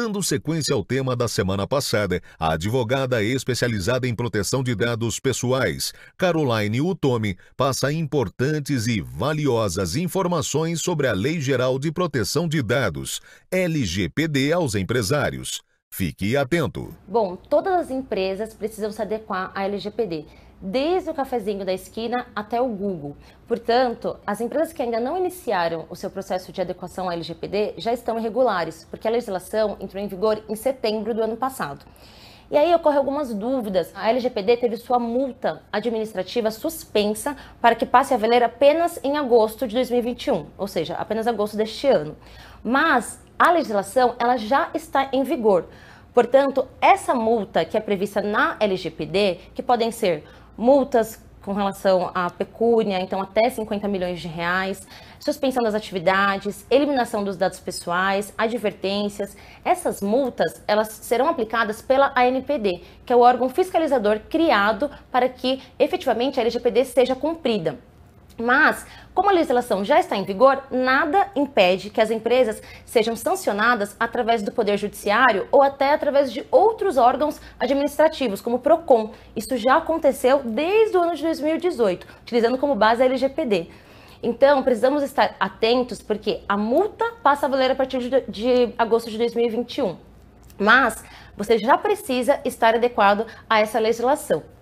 Dando sequência ao tema da semana passada, a advogada especializada em proteção de dados pessoais, Caroline Utomi, passa importantes e valiosas informações sobre a Lei Geral de Proteção de Dados, LGPD, aos empresários. Fique atento. Bom, todas as empresas precisam se adequar à LGPD, desde o cafezinho da esquina até o Google. Portanto, as empresas que ainda não iniciaram o seu processo de adequação à LGPD já estão irregulares, porque a legislação entrou em vigor em setembro do ano passado. E aí ocorrem algumas dúvidas. A LGPD teve sua multa administrativa suspensa para que passe a valer apenas em agosto de 2021, ou seja, apenas agosto deste ano. Mas a legislação ela já está em vigor. Portanto, essa multa que é prevista na LGPD, que podem ser multas com relação à pecúnia, então até 50 milhões de reais, suspensão das atividades, eliminação dos dados pessoais, advertências. Essas multas, elas serão aplicadas pela ANPD, que é o órgão fiscalizador criado para que efetivamente a LGPD seja cumprida. Mas, como a legislação já está em vigor, nada impede que as empresas sejam sancionadas através do Poder Judiciário ou até através de outros órgãos administrativos, como o PROCON. Isso já aconteceu desde o ano de 2018, utilizando como base a LGPD. Então, precisamos estar atentos porque a multa passa a valer a partir de, agosto de 2021. Mas você já precisa estar adequado a essa legislação.